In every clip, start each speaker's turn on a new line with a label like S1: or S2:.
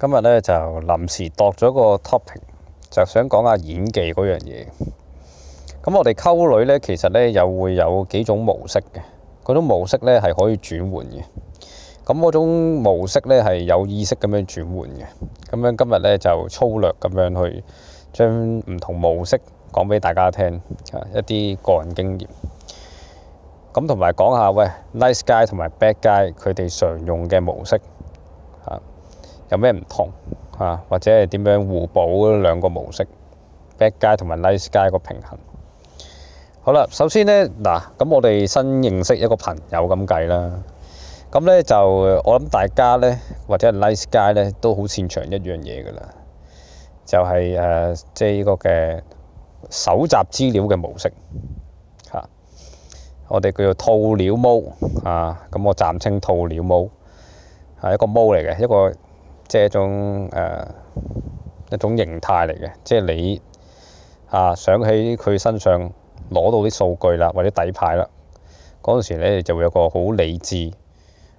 S1: 今日咧就臨時度咗個 t o p i c 就想講下演技嗰樣嘢。咁我哋溝女咧，其實咧又會有幾種模式嘅，嗰種模式咧係可以轉換嘅。咁嗰種模式咧係有意識咁樣轉換嘅。咁樣今日咧就粗略咁樣去將唔同模式講俾大家聽，一啲個人經驗。咁同埋講下喂，nice guy 同埋 bad guy 佢哋常用嘅模式。有咩唔同啊？或者系點樣互補兩個模式 b a d guy 同埋 Nice guy 個平衡好啦。首先呢，嗱，咁我哋新認識一個朋友咁計啦。咁呢，就我諗大家呢，或者系 Nice guy 呢，都好擅長一樣嘢噶啦，就係誒，即係呢個嘅搜集資料嘅模式嚇。我哋叫做兔鳥毛啊，咁我暫稱兔鳥毛係一個毛嚟嘅一個。即係一種誒一種形態嚟嘅，即係你啊想喺佢身上攞到啲數據啦，或者底牌啦，嗰陣時咧就會有個好理智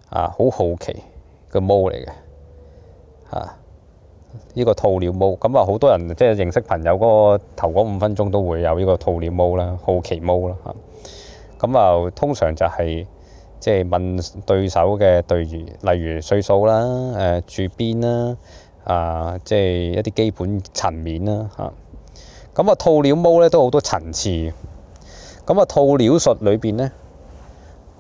S1: 啊好好奇嘅毛嚟嘅呢、依個兔鳥毛咁啊，好多人即係認識朋友嗰個頭嗰五分鐘都會有呢個兔鳥毛啦，好奇毛啦嚇，咁啊通常就係。即係問對手嘅對如，例如歲數啦，誒住邊啦，啊，即係一啲基本層面啦。嚇，咁啊，套料毛咧都好多層次。咁啊，套料術裏邊咧，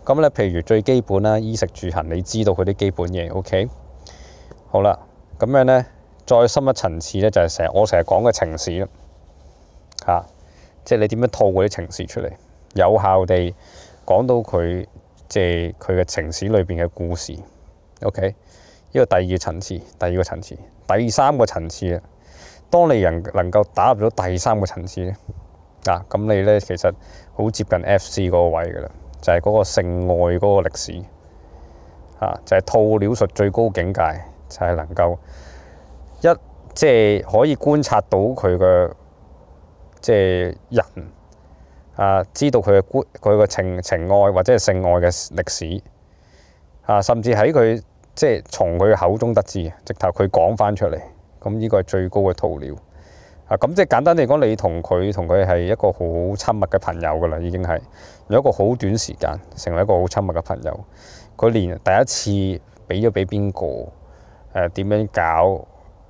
S1: 咁咧，譬如最基本啦，衣食住行，你知道佢啲基本嘢。O K，好啦，咁樣咧，再深一層次咧，就係成我成日講嘅情事啦。嚇，即係你點樣套嗰啲情事出嚟，有效地講到佢。即系佢嘅情史里边嘅故事，OK，呢个第二層层次，第二个层次，第三个层次啊。当你人能够打入咗第三个层次咧，啊，咁你咧其实好接近 FC 嗰个位噶啦，就系嗰个性爱嗰个历史，啊，就系套料术最高境界，就系能够一即系可以观察到佢嘅即系人。啊！知道佢嘅佢嘅情情愛或者系性愛嘅歷史啊，甚至喺佢即系从佢口中得知，直头佢讲翻出嚟，咁呢个系最高嘅涂料啊！咁即系简单嚟讲，你同佢同佢系一个好亲密嘅朋友噶啦，已经系有一个好短时间成为一个好亲密嘅朋友，佢连第一次俾咗俾边个诶点样搞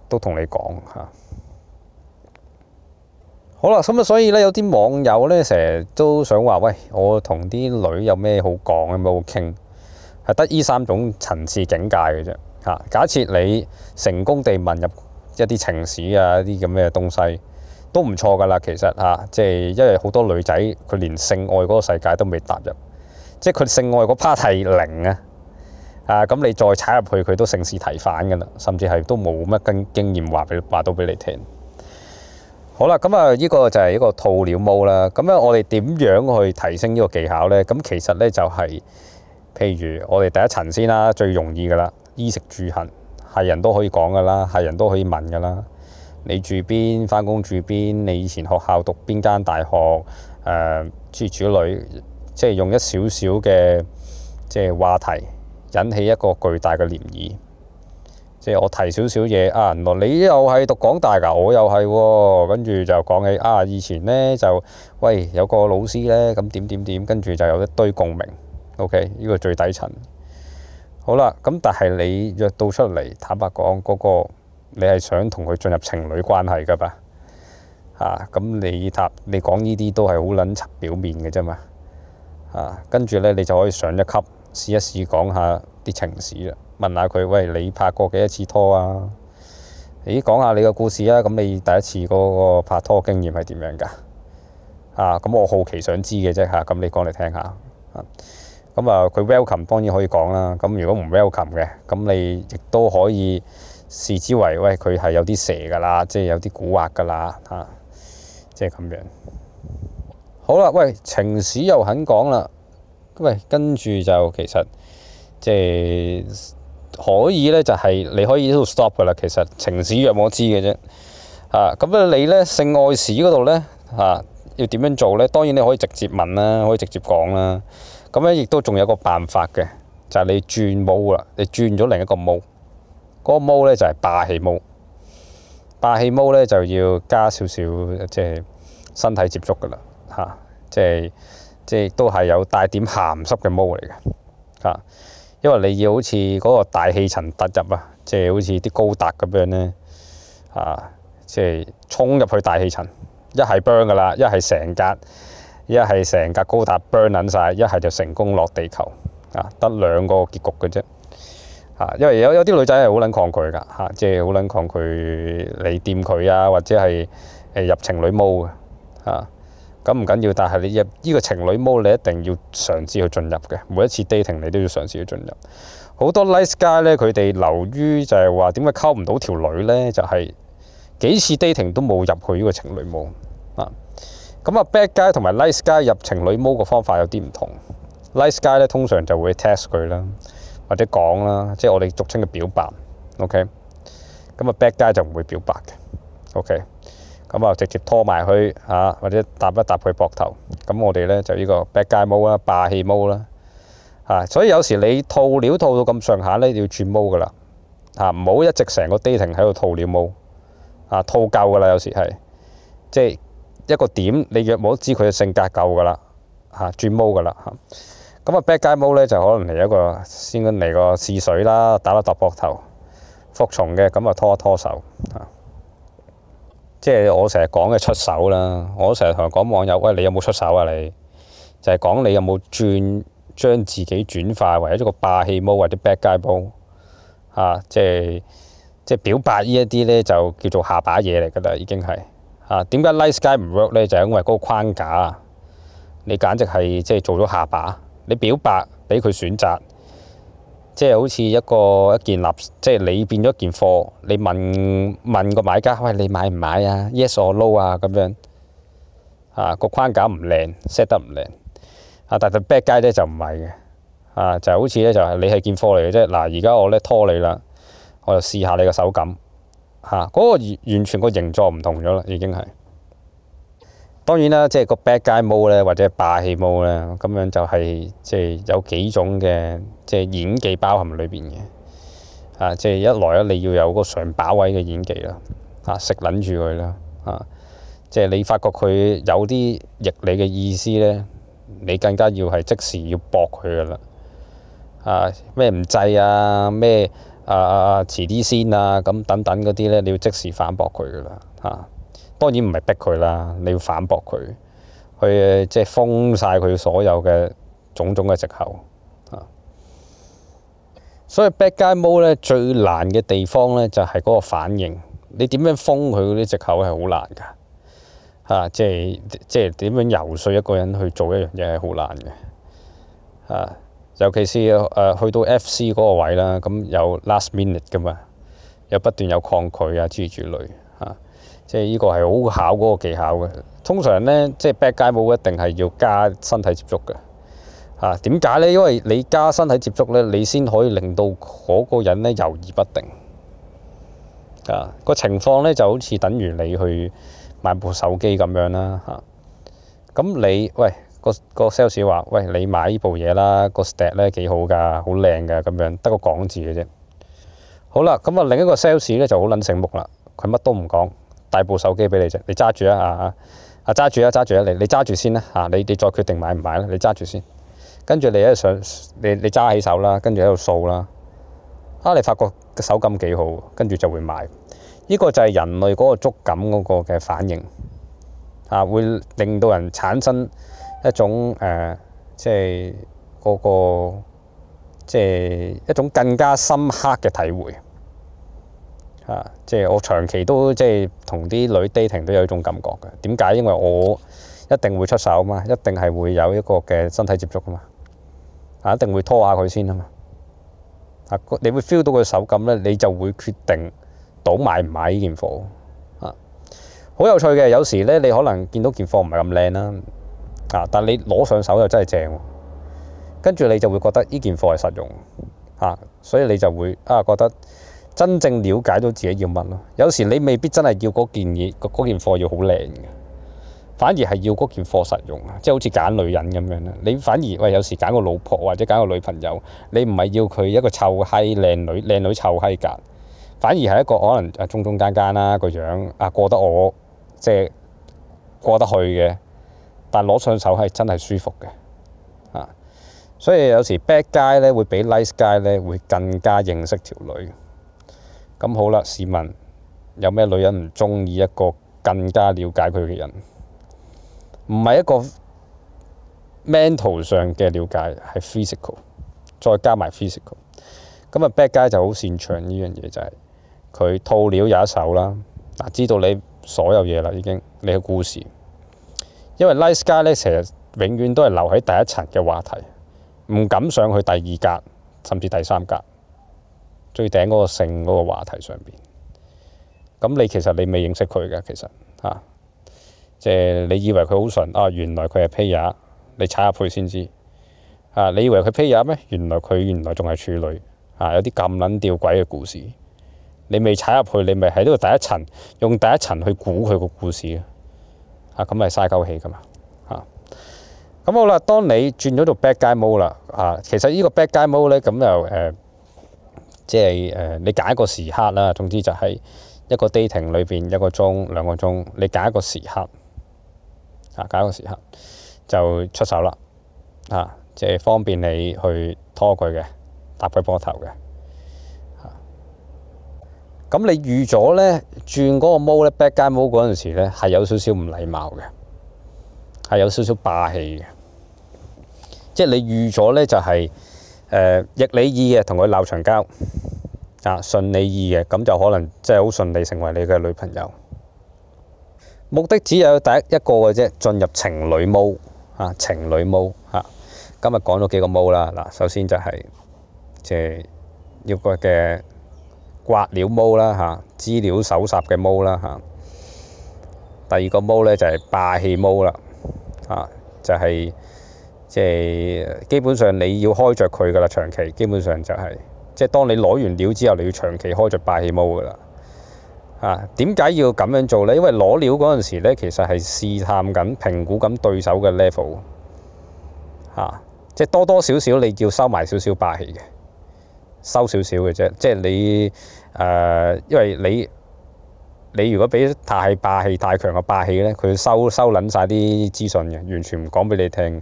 S1: 都同你讲吓。好啦，咁啊，所以咧，有啲網友咧，成日都想話：喂，我同啲女有咩好講，有咩好傾，係得依三種層次境界嘅啫。嚇，假設你成功地問入一啲情史啊，一啲咁嘅東西，都唔錯噶啦。其實嚇，即係因為好多女仔，佢連性愛嗰個世界都未踏入，即係佢性愛嗰 p a r t 係零啊。啊，咁你再踩入去，佢都盛事提反噶啦，甚至係都冇乜跟經驗話俾話到俾你聽。好啦，咁啊，呢个就系一个套鸟毛啦。咁样我哋点样去提升呢个技巧呢？咁其实呢，就系，譬如我哋第一层先啦，最容易噶啦，衣食住行系人都可以讲噶啦，系人都可以问噶啦。你住边？翻工住边？你以前学校读边间大学？诶，诸如此类，即系用一少少嘅即系话题，引起一个巨大嘅涟漪。即系我提少少嘢啊，原你又系讀廣大噶，我又係，跟住就講起啊，以前呢就喂有個老師呢，咁點點點，跟住就有一堆共鳴。OK，呢個最底層。好啦，咁但係你約到出嚟，坦白講，嗰個你係想同佢進入情侶關係噶吧？啊，咁你搭你講呢啲都係好撚表面嘅啫嘛。啊，跟住呢，你就可以上一級，試一試講下啲情史啦。問下佢，喂，你拍過幾多次拖啊？咦，講下你個故事啊！咁你第一次嗰個拍拖經驗係點樣㗎？啊，咁我好奇想知嘅啫嚇，咁你講嚟聽下。咁啊，佢 welcome 當然可以講啦。咁如果唔 welcome 嘅，咁你亦都可以視之為，喂，佢係有啲蛇㗎啦，即係有啲古惑㗎啦，嚇，即係咁樣。好啦，喂，情史又肯講啦，喂，跟住就其實即係。可以咧，就係你可以喺度 stop 噶啦。其實情史讓我知嘅啫。啊，咁咧你咧性愛史嗰度咧啊，要點樣做咧？當然你可以直接問啦，可以直接講啦。咁咧亦都仲有個辦法嘅，就係你轉毛啦，你轉咗另一個毛。嗰個毛咧就係霸氣毛，霸氣毛咧就要加少少即係身體接觸噶啦。嚇，即係即係都係有帶點鹹濕嘅毛嚟嘅。嚇。因為你要好似嗰個大氣層突入啊，即係好似啲高達咁樣咧，啊，即係衝入去大氣層，一係 burn 噶啦，一係成格，一係成格高達 burn 撚曬，一係就成功落地球，啊，得兩個結局嘅啫，啊，因為有有啲女仔係好撚抗拒㗎，嚇，即係好撚抗拒你掂佢啊，或者係誒入情侶毛嘅，啊。咁唔緊要，但係你入呢個情侶模，你一定要嘗試去進入嘅。每一次 dating 你都要嘗試去進入。好多 nice guy 咧，佢哋流於就係話點解溝唔到條女咧，就係幾次 dating 都冇入去呢個情侶模啊。咁啊，bad guy 同埋 nice guy 入情侶模嘅方法有啲唔同。nice guy 咧通常就會 test 佢啦，或者講啦，即係我哋俗稱嘅表白。OK，咁啊，bad guy 就唔會表白嘅。OK。咁啊，直接拖埋佢嚇，或者搭一搭佢膊頭。咁我哋咧就呢個 guy 毛啦，霸氣毛啦嚇。所以有時你套料套到咁上下咧，要轉毛噶啦嚇，唔好一直成個 dating 喺度套料毛啊，套夠噶啦。有時係即係一個點，你若冇知佢嘅性格夠噶啦嚇，轉毛噶啦嚇。咁啊，guy 毛咧就可能嚟一個先嚟個試水啦，打一搭膊頭，服從嘅。咁啊，拖一拖手嚇。即係我成日講嘅出手啦，我成日同佢講網友，喂，你有冇出手啊？你就係講你有冇轉將自己轉化為一個霸氣模或者 bad guy 模啊？即係即係表白呢一啲咧，就叫做下把嘢嚟噶啦，已經係啊？點解 nice guy 唔 work 咧？就係因為嗰個框架啊，你簡直係即係做咗下把，你表白俾佢選擇。即係好似一個一件立，即係你變咗一件貨。你問問個買家，喂，你買唔買啊？Yes or no 啊？咁樣啊個框架唔靚，set 得唔靚啊！但係 back 街咧就唔係嘅啊，就好似咧就係你係件貨嚟嘅啫。嗱，而家我咧拖你啦，我就試下你個手感嚇，嗰個完全個形狀唔同咗啦，已經係。當然啦，即係個 Bad guy m o d 咧，或者霸氣 m o d 咧，咁樣就係即係有幾種嘅即係演技包含裏邊嘅。啊，即係一來啦，你要有個上把位嘅演技啦，啊，食撚住佢啦，啊，即係你發覺佢有啲逆你嘅意思咧，你更加要係即時要駁佢噶啦。啊，咩唔制啊？咩啊啊啊，遲啲先啊？咁等等嗰啲咧，你要即時反駁佢噶啦，啊當然唔係逼佢啦，你要反駁佢，去即係封晒佢所有嘅種種嘅藉口啊！所以 b a d Guy Mo 咧最難嘅地方咧就係嗰個反應，你點樣封佢嗰啲藉口係好難噶啊，即係即係點樣游說一個人去做一樣嘢係好難嘅啊！尤其是誒去到 FC 嗰個位啦，咁有 last minute 噶嘛，又不斷有抗拒啊如此類嚇。即係呢個係好考嗰個技巧嘅。通常咧，即係背街舞一定係要加身體接觸嘅嚇。點解咧？因為你加身體接觸咧，你先可以令到嗰個人咧猶豫不定啊。個情況咧就好似等於你去買部手機咁樣啦嚇。咁你喂個個 sales 話：，喂，你買呢部嘢啦，個 stack 咧幾好㗎，好靚㗎，咁樣得個講字嘅啫。好啦，咁啊，另一個 sales 咧就好撚醒目啦，佢乜都唔講。大部手機俾你啫，你揸住啊，啊啊揸住啊，揸住啊，你你揸住先啦，嚇你你再決定買唔買啦，你揸住先。跟住你喺度上，你你揸起手啦，跟住喺度掃啦，啊你發覺個手感幾好，跟住就會買。呢個就係人類嗰個觸感嗰個嘅反應，啊，會令到人產生一種誒，即係嗰個即係一種更加深刻嘅體會。啊，即系我長期都即系同啲女 dating 都有呢種感覺嘅。點解？因為我一定會出手啊嘛，一定係會有一個嘅身體接觸啊嘛，啊一定會拖下佢先啊嘛。啊，你會 feel 到佢手感咧，你就會決定到買唔買呢件貨啊。好有趣嘅，有時咧你可能見到件貨唔係咁靚啦，啊，但你攞上手又真係正，跟住你就會覺得呢件貨係實用啊，所以你就會啊覺得。真正了解到自己要乜咯。有時你未必真係要嗰件嘢，嗰件貨要好靚嘅，反而係要嗰件貨實用啊。即係好似揀女人咁樣啦，你反而喂有時揀個老婆或者揀個女朋友，你唔係要佢一個臭閪靚女靚女臭閪格，反而係一個可能啊中中間間啦個樣啊過得我即係過得去嘅，但攞上手係真係舒服嘅啊。所以有時 bad guy 咧會比 nice guy 咧會更加認識條女。咁好啦，試問有咩女人唔中意一個更加了解佢嘅人？唔係一個 mental 上嘅了解，係 physical，再加埋 physical。咁啊，bad guy 就好擅長呢樣嘢，就係佢套料有一手啦。嗱，知道你所有嘢啦，已經你嘅故事。因為 nice guy 咧，成日永遠都係留喺第一層嘅話題，唔敢上去第二格，甚至第三格。最頂嗰個性嗰個話題上邊，咁你其實你未認識佢嘅，其實嚇，即係你以為佢好純啊，原來佢係胚芽。你踩入去先知啊！你以為佢胚芽咩？原來佢原來仲係處女啊！有啲咁撚吊鬼嘅故事，你未踩入去，你咪喺呢度第一層用第一層去估佢個故事啊！咁咪嘥鳩氣噶嘛嚇！咁好啦，當你轉咗做 b a g u 街 mode 啦啊，其實呢個 b a g u 街 mode 咧咁又誒。即系诶，你拣一个时刻啦。总之就系一个 dating 里边一个钟、两个钟，你拣一个时刻，啊，拣一个时刻就出手啦。啊，即系方便你去拖佢嘅，搭佢波头嘅。咁你预咗咧，转嗰个毛咧，back 街毛嗰阵时咧，系有少少唔礼貌嘅，系有少少霸气嘅。即系你预咗咧，就系。誒逆你意嘅同佢鬧長交，啊順你意嘅咁就可能即係好順利成為你嘅女朋友。目的只有第一一個嘅啫，進入情侶毛啊，情侶毛啊。今日講咗幾個毛啦，嗱，首先就係即係要個嘅刮料毛啦，嚇，資料搜集嘅毛啦，嚇。第二個毛咧就係霸氣毛啦，啊，就係。即係基本上你要開着佢噶啦，長期基本上就係即係當你攞完料之後，你要長期開着霸氣毛噶啦啊。點解要咁樣做呢？因為攞料嗰陣時咧，其實係試探緊、評估緊對手嘅 level 啊。即係多多少少你叫收埋少少霸氣嘅，收少少嘅啫。即係你誒，因為你你如果俾太霸氣、太強嘅霸氣咧，佢收收撚晒啲資訊嘅，完全唔講俾你聽。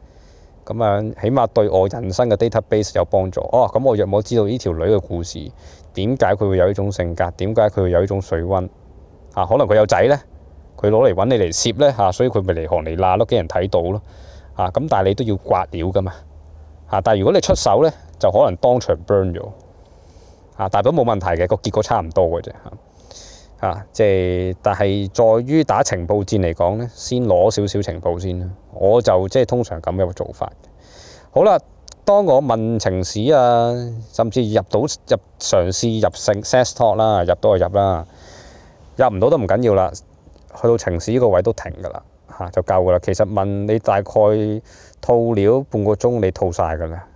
S1: 咁樣起碼對我人生嘅 database 有幫助。哦，咁我若冇知道呢條女嘅故事，點解佢會有呢種性格？點解佢會有呢種水温？啊，可能佢有仔呢，佢攞嚟揾你嚟攝呢。嚇，所以佢咪嚟行嚟罅咯，畀人睇到咯。啊，咁但係你都要刮料噶嘛。嚇，但係如果你出手呢，就可能當場 burn 咗。啊，但係都冇問題嘅，個結果差唔多嘅啫。啊，即係，但係在於打情報戰嚟講咧，先攞少少情報先我就即係通常咁樣嘅做法。好啦，當我問情史啊，甚至入到入嘗試入性 s e s talk 啦，入到就入啦，入唔到都唔緊要啦。去到情史呢個位都停㗎啦，嚇就夠㗎啦。其實問你大概套料半個鐘，你套晒㗎啦。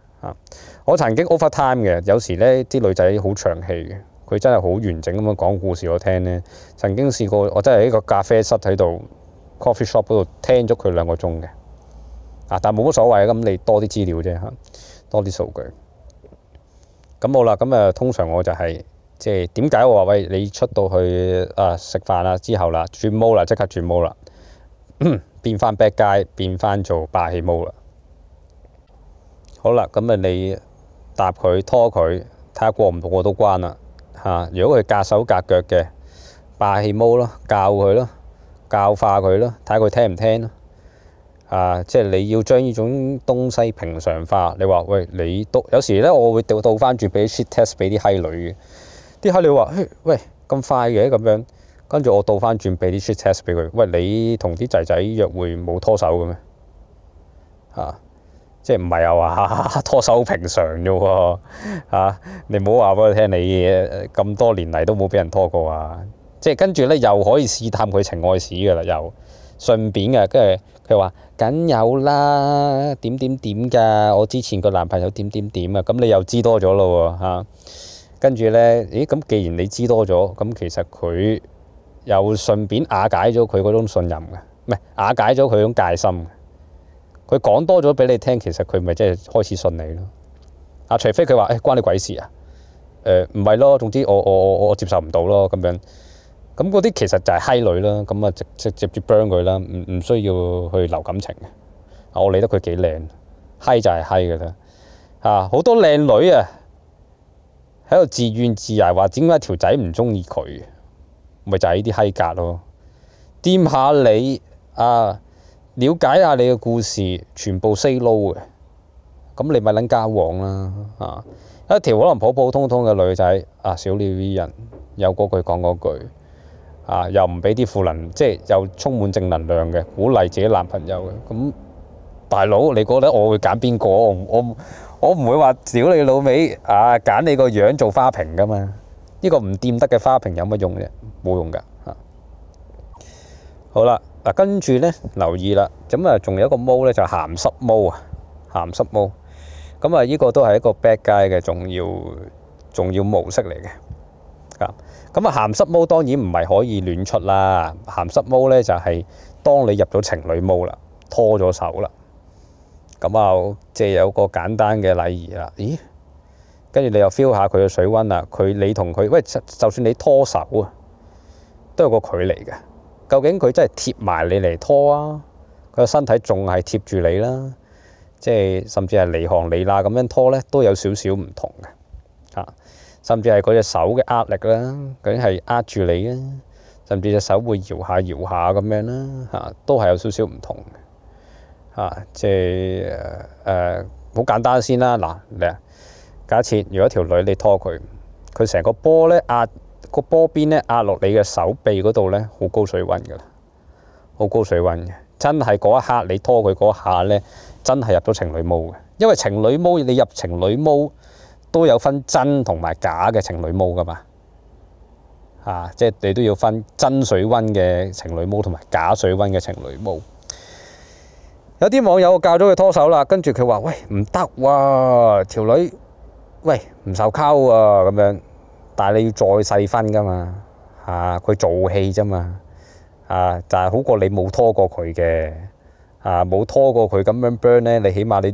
S1: 我曾經 over time 嘅，有時咧啲女仔好長氣嘅。佢真係好完整咁樣講故事我聽咧。曾經試過，我真係喺個咖啡室喺度 coffee shop 嗰度聽咗佢兩個鐘嘅啊，但冇乜所謂咁你多啲資料啫嚇，多啲數據。咁好啦，咁誒通常我就係即係點解我話喂你出到去啊食飯啦之後啦轉毛啦，即刻轉毛啦，變翻 b a d guy，變翻做霸氣毛啦。好啦，咁誒你搭佢拖佢，睇下過唔過到關啦。啊！如果佢隔手隔腳嘅，霸氣毛咯，教佢咯，教化佢咯，睇下佢聽唔聽咯。啊！即係你要將呢種東西平常化。你話喂，你都有時咧，我會倒倒翻轉俾啲 shit test 俾啲閪女嘅。啲閪女話：，喂，咁快嘅咁樣，跟住我倒翻轉俾啲 shit test 俾佢。喂，你同啲仔仔約會冇拖手嘅咩？啊！即係唔係又話拖手平常啫喎？你唔好話俾我聽，你咁多年嚟都冇俾人拖過啊！即係跟住咧又可以試探佢情愛史噶啦，又順便嘅。跟住佢話梗有啦，點點點㗎！我之前個男朋友點點點啊，咁你又知多咗咯喎跟住咧，咦咁既然你知多咗，咁其實佢又順便瓦解咗佢嗰種信任㗎，唔係瓦解咗佢種戒心。佢講多咗俾你聽，其實佢咪即係開始信你咯。啊，除非佢話誒關你鬼事啊。誒唔係咯，總之我我我我接受唔到咯咁樣。咁嗰啲其實就係閪女啦。咁啊直直接住 n 佢啦，唔唔需要去留感情嘅。我理得佢幾靚，閪就係閪嘅啦。啊，好多靚女啊，喺度自怨自艾話點解條仔唔中意佢，咪就係呢啲閪格咯。掂下你啊！了解下你嘅故事，全部 say n o 嘅，咁你咪撚交往啦啊！一條可能普普通通嘅女仔啊，小 LV 人有嗰句講嗰句啊，又唔俾啲負能，即係又充滿正能量嘅，鼓勵自己男朋友嘅。咁大佬，你覺得我會揀邊個？我我我唔會話屌你老尾啊，揀你個樣做花瓶噶嘛？呢個唔掂得嘅花瓶有乜用啫？冇用噶啊！好啦。嗱，跟住咧留意啦，咁啊，仲有一個毛咧，就鹹濕毛啊，鹹濕毛，咁啊，依個都係一個 b a d guy 嘅重要重要模式嚟嘅，啊，咁啊，鹹濕毛當然唔係可以亂出啦，鹹濕毛咧就係當你入咗情侶毛啦，拖咗手啦，咁啊，即係有個簡單嘅禮儀啦，咦，跟住你又 feel 下佢嘅水温啦，佢你同佢，喂，就算你拖手啊，都有個距離嘅。究竟佢真系貼埋你嚟拖啊？佢個身體仲係貼住你啦，即係甚至係離行離啦咁樣拖咧，都有少少唔同嘅嚇。甚至係佢隻手嘅壓力啦，究竟係壓住你啊？甚至隻手會搖下搖下咁樣啦嚇，都係有少少唔同嘅嚇。即係誒好簡單先啦。嗱嚟啊，假設如果條女你拖佢，佢成個波咧壓。个波边咧压落你嘅手臂嗰度咧，好高水温噶啦，好高水温嘅，真系嗰一刻你拖佢嗰下咧，真系入咗情侣毛嘅，因为情侣毛你入情侣毛都有分真同埋假嘅情侣毛噶嘛，啊，即系你都要分真水温嘅情侣毛同埋假水温嘅情侣毛。有啲网友教咗佢拖手啦，跟住佢话喂唔得喎，条女喂唔受沟啊咁样。但系你要再細分噶嘛？嚇，佢做戲啫嘛，啊，就係好過你冇拖過佢嘅，啊，冇拖過佢咁樣 burn 咧，你起碼你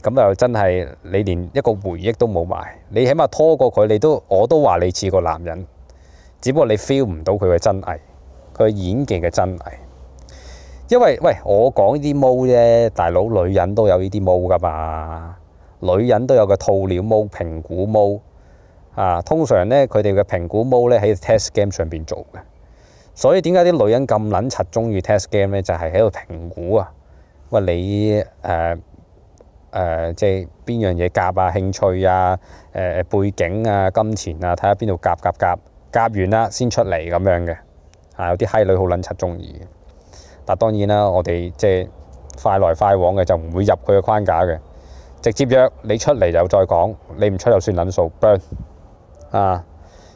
S1: 咁又真係你連一個回憶都冇埋，你起碼拖過佢，你都我都話你似個男人，只不過你 feel 唔到佢嘅真偽，佢演技嘅真偽。因為喂我講呢啲毛啫，大佬女人都有呢啲毛噶嘛，女人都有個兔鳥毛、平菇毛。啊，通常咧，佢哋嘅評估模咧喺 test game 上邊做嘅，所以點解啲女人咁撚柒中意 test game 咧？就係喺度評估啊，喂你誒誒，即係邊樣嘢夾啊，興趣啊，誒背景啊，金錢啊，睇下邊度夾夾夾，夾完啦先出嚟咁樣嘅。啊，有啲閪女好撚柒中意嘅。但當然啦，我哋即係快來快往嘅，就唔會入佢嘅框架嘅，直接約你出嚟就再講，你唔出就算撚數，burn。啊！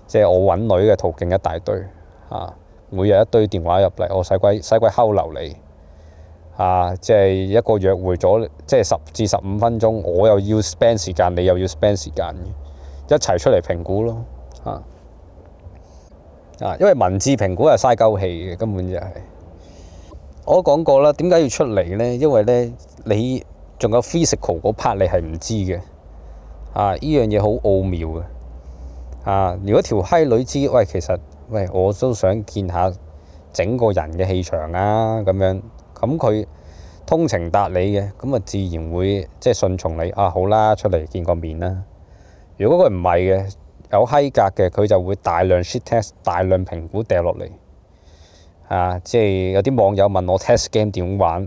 S1: 即係我揾女嘅途徑一大堆啊！每日一堆電話入嚟，我使鬼使鬼溝留你啊！即係一個約會咗，即係十至十五分鐘，我又要 spend 時間，你又要 spend 時間一齊出嚟評估咯啊！啊，因為文字評估係嘥鳩氣嘅，根本就係我講過啦。點解要出嚟呢？因為呢，你仲有 physical 嗰 part 你係唔知嘅啊！依樣嘢好奧妙嘅。啊！如果條閪女知，喂，其實喂，我都想見下整個人嘅氣場啊，咁樣，咁佢通情達理嘅，咁啊自然會即係順從你。啊，好啦，出嚟見個面啦。如果佢唔係嘅，有閪格嘅，佢就會大量 s h i t test，大量評估掉落嚟。啊，即係有啲網友問我 test game 點玩，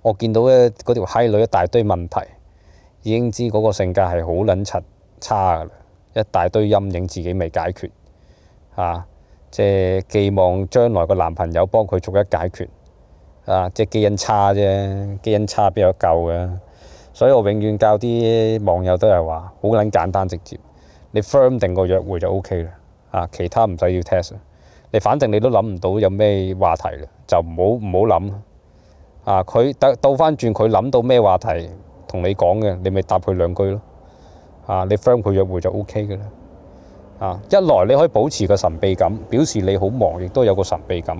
S1: 我見到咧嗰條閪女一大堆問題，已經知嗰個性格係好撚柒差噶啦。一大堆陰影自己未解決，啊，即寄望將來個男朋友幫佢逐一解決，啊！即基因差啫，基因差比有得救嘅？所以我永遠教啲網友都係話好撚簡單直接，你 firm 定個約會就 O K 啦，啊！其他唔使要 test，你反正你都諗唔到有咩話題啦，就唔好唔好諗，啊！佢得倒翻轉佢諗到咩話題同你講嘅，你咪答佢兩句咯。啊！你 friend 佢約會就 OK 嘅啦。啊，一來你可以保持個神秘感，表示你好忙，亦都有個神秘感；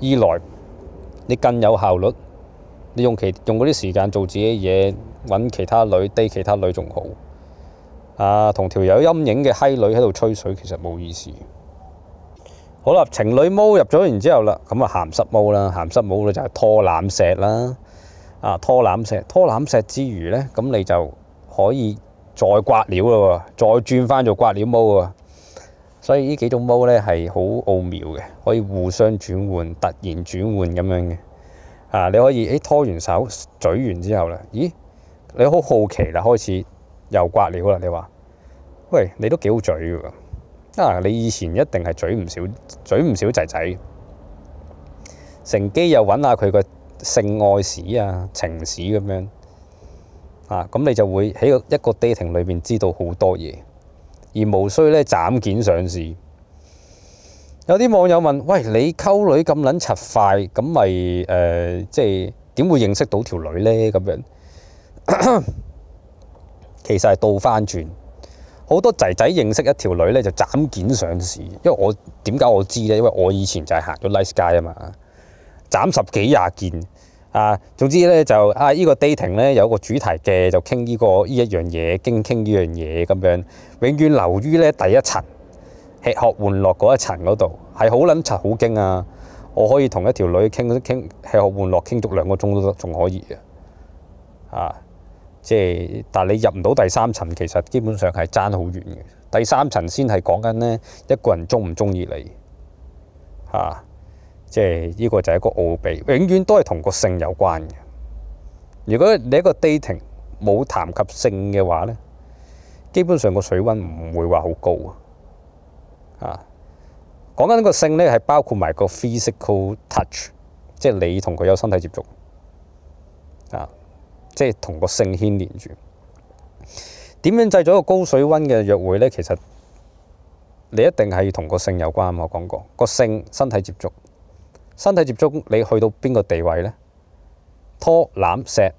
S1: 二來你更有效率，你用其用嗰啲時間做自己嘢，揾其他女，低其他女仲好。啊，同條有陰影嘅閪女喺度吹水，其實冇意思。好啦，情侶毛入咗然之後啦，咁啊鹹濕毛啦，鹹濕毛就係拖攬石啦。啊，拖攬石，拖攬石之餘咧，咁你就可以。再刮料咯，再轉翻做刮料毛啊！所以呢幾種毛咧係好奧妙嘅，可以互相轉換，突然轉換咁樣嘅啊！你可以誒拖完手咀完之後啦，咦？你好好奇啦，開始又刮料啦！你話：，喂，你都幾好嘴喎。啊！你以前一定係嘴唔少嘴唔少仔仔，乘機又揾下佢個性愛史啊、情史咁樣。啊，咁你就會喺一個 dating 裏邊知道好多嘢，而無需咧斬件上市。有啲網友問：，喂，你溝女咁撚柒快，咁咪誒，即係點會認識到條女咧？咁樣，其實係倒翻轉，好多仔仔認識一條女咧就斬件上市。因為我點解我知咧？因為我以前就係行咗 nice 街啊嘛，斬十幾廿件。啊，總之咧就啊，依個 dating 咧有個主題嘅，就傾依個依一樣嘢，傾傾依樣嘢咁樣，永遠留於咧第一層吃喝玩樂嗰一層嗰度，係好撚柒好驚啊！我可以同一條女傾傾吃喝玩樂，傾足兩個鐘都得，仲可以啊！即係但你入唔到第三層，其實基本上係爭好遠嘅。第三層先係講緊咧一個人中唔中意你啊！即係呢個就係一個奧秘，永遠都係同個性有關嘅。如果你一個 dating 冇談及性嘅話咧，基本上個水温唔會話好高啊。講緊個性咧，係包括埋個 physical touch，即係你同佢有身體接觸啊，即係同個性牽連住。點樣製造一個高水温嘅約會咧？其實你一定係同個性有關。我講過個性，身體接觸。身體接觸你去到邊個地位呢？拖攬石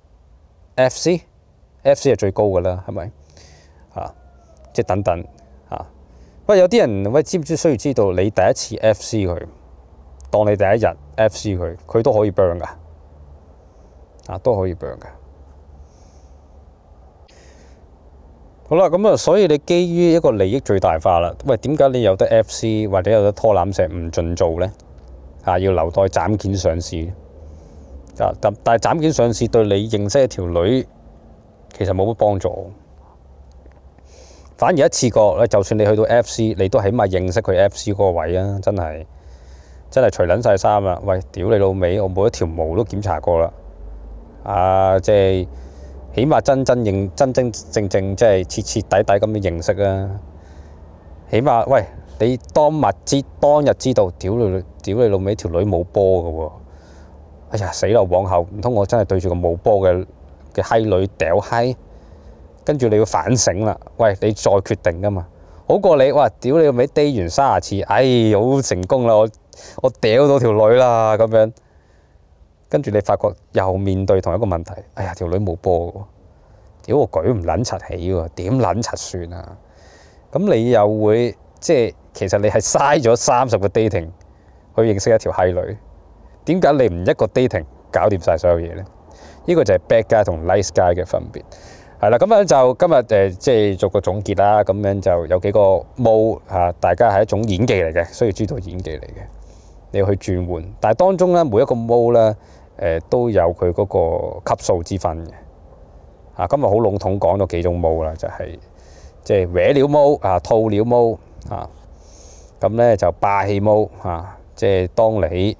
S1: FC，FC 係最高噶啦，係咪？啊？即等等啊！喂，有啲人喂知唔知需要知道你第一次 FC 佢當你第一日 FC 佢，佢都可以 b u r n 噶，啊都可以 b u r n 噶。好啦，咁啊，所以你基於一個利益最大化啦。喂，點解你有得 FC 或者有得拖攬石唔盡做呢？啊！要留待斬件上市。啊！但係斬件上市對你認識一條女其實冇乜幫助。反而一次過，咧，就算你去到 F.C.，你都起碼認識佢 F.C. 嗰個位啊！真係真係除撚曬衫啦！喂，屌你老尾，我每一條毛都檢查過啦。啊！即係起碼真真認真真正正即係徹徹底底咁樣認識啊！起碼喂。你當物知當日知道，屌你屌你老尾條女冇波嘅喎，哎呀死啦！往後唔通我真係對住個冇波嘅嘅閪女屌閪，跟住你要反省啦。喂，你再決定噶嘛，好過你哇！屌你老尾低完三次，哎，好成功啦！我我屌到條女啦咁樣，跟住你發覺又面對同一個問題，哎呀條女冇波嘅喎，屌我舉唔撚柒起喎，點撚柒算啊？咁你又會即係。其實你係嘥咗三十個 dating 去認識一條閪女，點解你唔一個 dating 搞掂晒所有嘢咧？呢個就係 bad guy 同 nice guy 嘅分別係啦。咁樣就今日誒，即係做個總結啦。咁樣就有幾個 mode 大家係一種演技嚟嘅，需要知道演技嚟嘅，你要去轉換。但係當中咧，每一個 m o e 咧誒都有佢嗰個級數之分嘅啊。今日好籠統講咗幾種 m o e 啦，就係即係歪料 m o e 啊，套料 mode 啊。咁咧就霸氣毛嚇，即係當你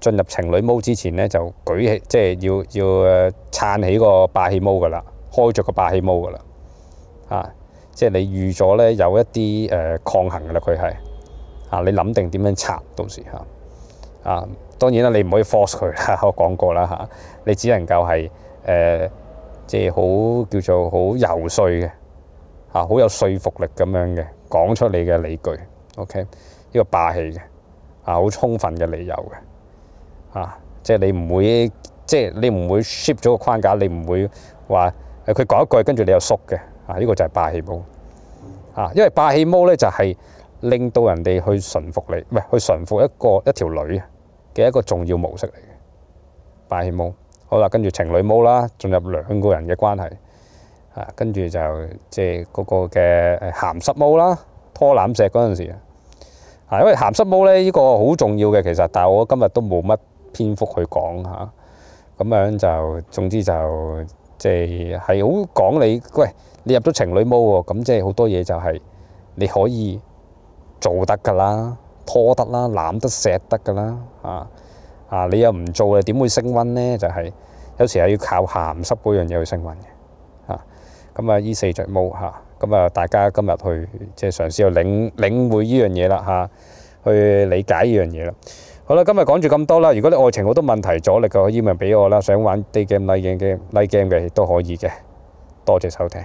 S1: 進入情侶毛之前咧，就舉起即係要要誒撐起個霸氣毛噶啦，開着個霸氣毛噶啦啊！即係你預咗咧有一啲誒抗衡噶啦，佢係啊，你諗定點樣拆到時嚇啊？當然啦，你唔可以 force 佢啦，我講過啦嚇，你只能夠係誒即係好叫做好游説嘅嚇，好有說服力咁樣嘅講出你嘅理據。OK，呢個霸氣嘅啊，好充分嘅理由嘅啊，即係你唔會，即係你唔會 shift 咗個框架，你唔會話佢講一句，跟住你又縮嘅啊，呢個就係霸氣魔啊，因為霸氣魔咧就係令到人哋去臣服你，唔係去臣服一個一條女嘅一個重要模式嚟嘅霸氣魔。好啦，跟住情侶魔啦，進入兩個人嘅關係啊，跟住就即係嗰個嘅鹹濕魔啦。拖攬石嗰陣時啊，因為鹹濕毛咧依個好重要嘅其實，但係我今日都冇乜篇幅去講嚇，咁樣就總之就即係係好講你，喂，你入咗情侶毛喎，咁即係好多嘢就係你可以做得㗎啦，拖得啦，攬得石得㗎啦，啊啊你又唔做啊，點會升温咧？就係有時係要靠鹹濕嗰樣嘢去升温嘅，嚇咁啊依四隻毛嚇。咁啊，大家今日去即係嘗試去領領會呢樣嘢啦嚇，去理解呢樣嘢啦。好啦，今日講住咁多啦。如果你愛情好多問題阻力嘅，可以 e m 俾我啦。想玩 day game、night game、night game 嘅都可以嘅。多謝收聽。